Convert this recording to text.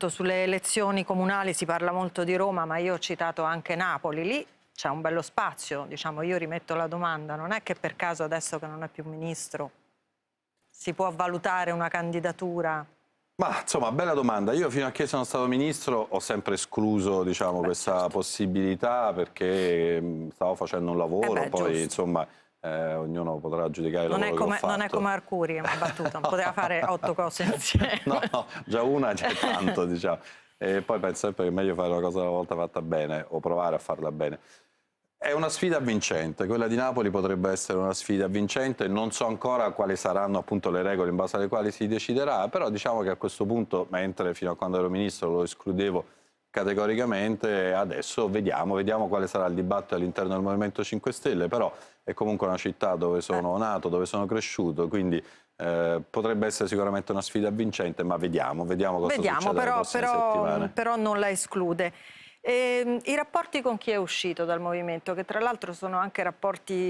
appunto sulle elezioni comunali si parla molto di Roma, ma io ho citato anche Napoli, lì c'è un bello spazio, diciamo, io rimetto la domanda, non è che per caso adesso che non è più ministro si può valutare una candidatura? Ma insomma, bella domanda. Io fino a che sono stato ministro ho sempre escluso diciamo, beh, questa certo. possibilità perché mm, stavo facendo un lavoro, eh beh, poi giusto. insomma eh, ognuno potrà giudicare non è, come, non è come Arcuri, è una battuta, poteva fare otto cose insieme. no, no, già una c'è tanto, diciamo. E poi penso sempre che è meglio fare una cosa una volta fatta bene o provare a farla bene. È una sfida vincente, quella di Napoli potrebbe essere una sfida vincente, non so ancora quali saranno appunto le regole in base alle quali si deciderà, però diciamo che a questo punto, mentre fino a quando ero ministro lo escludevo, categoricamente adesso vediamo, vediamo quale sarà il dibattito all'interno del Movimento 5 Stelle, però è comunque una città dove sono eh. nato, dove sono cresciuto, quindi eh, potrebbe essere sicuramente una sfida vincente, ma vediamo, vediamo cosa vediamo, però, però, però, non la esclude. E, ehm, I rapporti con chi è uscito dal Movimento, che tra l'altro sono anche rapporti